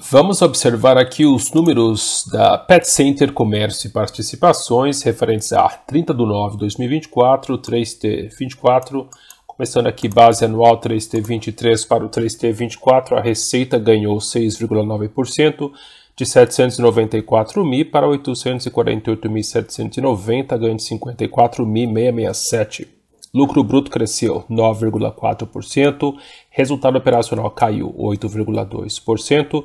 Vamos observar aqui os números da Pet Center Comércio e Participações referentes a 30 de 9 de 2024, 3T24, começando aqui base anual 3T23 para o 3T24, a receita ganhou 6,9%, de 794 mil para 848.790, ganho de 54.667. Lucro bruto cresceu 9,4%, resultado operacional caiu 8,2%,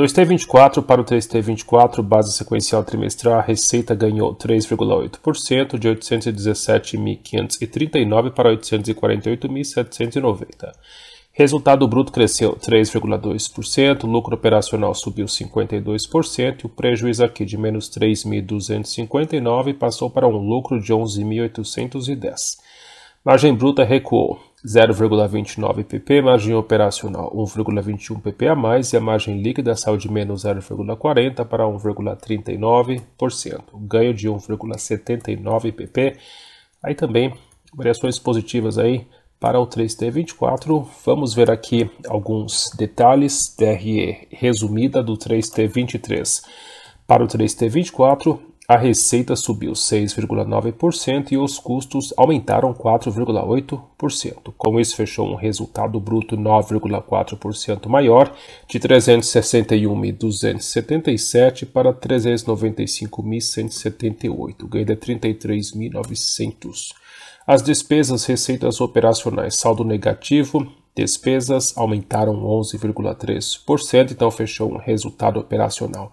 2T24 para o 3T24, base sequencial trimestral, a receita ganhou 3,8%, de 817.539 para 848.790. Resultado bruto cresceu 3,2%, lucro operacional subiu 52% e o prejuízo aqui de menos 3.259 passou para um lucro de 11.810. Margem bruta recuou 0,29 pp, margem operacional 1,21 pp a mais e a margem líquida saiu de menos 0,40 para 1,39%, ganho de 1,79 pp. Aí também variações positivas aí para o 3T24. Vamos ver aqui alguns detalhes, DRE resumida do 3T23. Para o 3T24, a receita subiu 6,9% e os custos aumentaram 4,8%. Com isso, fechou um resultado bruto 9,4% maior, de 361.277 para 395.178, ganho de 33.900. As despesas, receitas operacionais, saldo negativo, despesas aumentaram 11,3%, então fechou um resultado operacional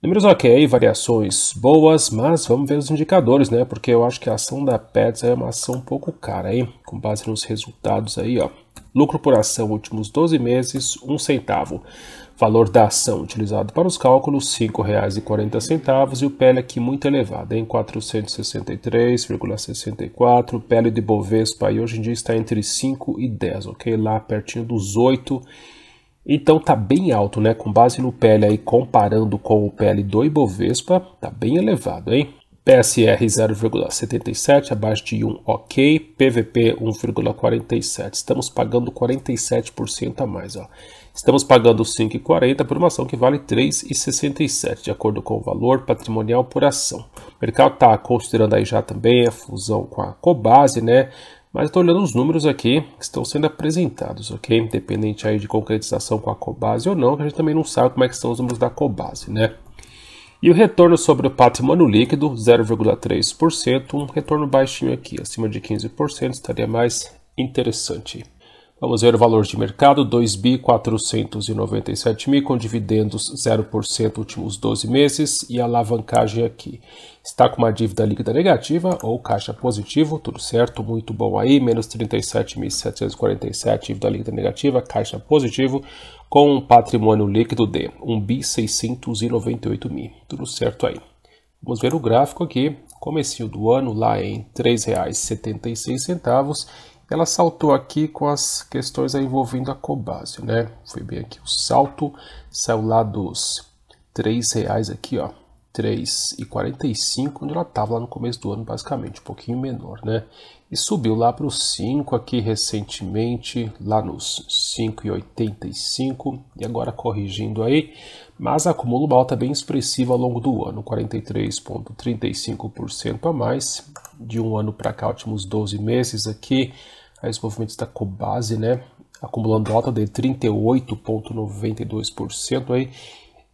Números ok, variações boas, mas vamos ver os indicadores, né? Porque eu acho que a ação da Pets é uma ação um pouco cara, hein? Com base nos resultados aí, ó. Lucro por ação últimos 12 meses, um centavo. Valor da ação utilizado para os cálculos, R$ 5,40 e o PL aqui muito elevado, em 463,64. O PL de Bovespa aí hoje em dia está entre 5 e 10, ok? Lá pertinho dos 8 então tá bem alto, né? Com base no PL aí, comparando com o PL do Ibovespa, tá bem elevado, hein? PSR 0,77, abaixo de 1, ok. PVP 1,47. Estamos pagando 47% a mais, ó. Estamos pagando 5,40 por uma ação que vale 3,67, de acordo com o valor patrimonial por ação. O mercado está considerando aí já também a fusão com a Cobase, né? Mas estou olhando os números aqui que estão sendo apresentados, ok? Independente aí de concretização com a Cobase ou não, que a gente também não sabe como é que são os números da Cobase, né? E o retorno sobre o patrimônio líquido, 0,3%, um retorno baixinho aqui, acima de 15%, estaria mais interessante. Vamos ver o valor de mercado, 2 bi 497 mil, com dividendos 0% últimos 12 meses e a alavancagem aqui. Está com uma dívida líquida negativa ou caixa positivo, tudo certo, muito bom aí, menos 37.747, dívida líquida negativa, caixa positivo, com um patrimônio líquido de 1 bi 698 mil, tudo certo aí. Vamos ver o gráfico aqui, comecinho do ano lá em R$ 3,76, ela saltou aqui com as questões envolvendo a Cobase, né? Foi bem aqui o salto, saiu lá dos R$ reais aqui, ó, 3,45, onde ela estava lá no começo do ano, basicamente, um pouquinho menor, né? E subiu lá para os 5 aqui recentemente, lá nos 5,85 e agora corrigindo aí, mas acumula uma alta bem expressiva ao longo do ano, 43,35% a mais, de um ano para cá, últimos 12 meses aqui, Aí é os movimentos da Cobase, né? Acumulando alta de 38,92% aí.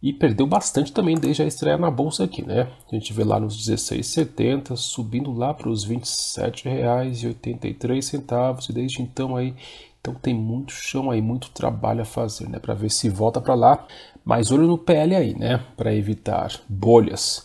E perdeu bastante também desde a estreia na bolsa aqui, né? A gente vê lá nos 16,70, subindo lá para os R$ 27,83. E desde então aí então tem muito chão aí, muito trabalho a fazer, né, para ver se volta para lá. Mas olho no PL aí, né, para evitar bolhas.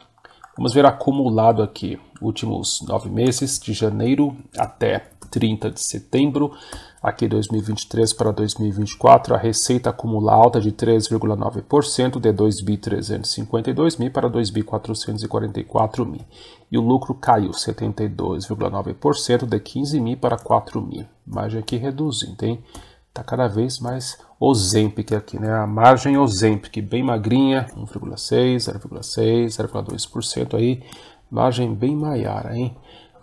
Vamos ver acumulado aqui, últimos nove meses, de janeiro até 30 de setembro, aqui 2023 para 2024, a receita acumula alta de 3,9%, de 2.352.000 para 2.444.000. E o lucro caiu 72,9%, de 15.000 para 4.000. Margem aqui reduzindo, hein? Está cada vez mais Ozempic aqui, né? A margem Ozempic, bem magrinha, 1,6, 0,6, 0,2% aí. Margem bem maiara, hein?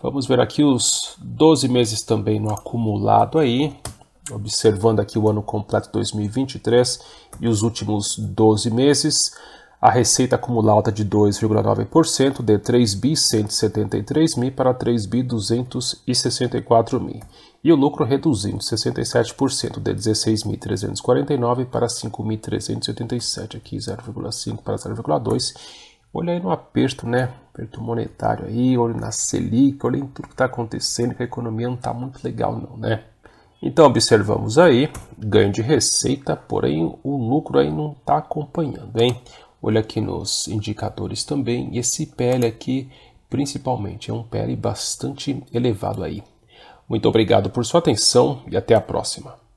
Vamos ver aqui os 12 meses também no acumulado aí. Observando aqui o ano completo 2023 e os últimos 12 meses a receita acumulada de 2,9% de 3 bi 173 mil para 3 bi 264 mil e o lucro reduzindo 67% de 16.349 para 5.387 aqui 0,5 para 0,2 olha aí no aperto né aperto monetário aí olha na selic olha em tudo que está acontecendo que a economia não está muito legal não né então observamos aí ganho de receita porém o lucro aí não está acompanhando hein Olha aqui nos indicadores também, e esse PL aqui, principalmente, é um PL bastante elevado aí. Muito obrigado por sua atenção e até a próxima.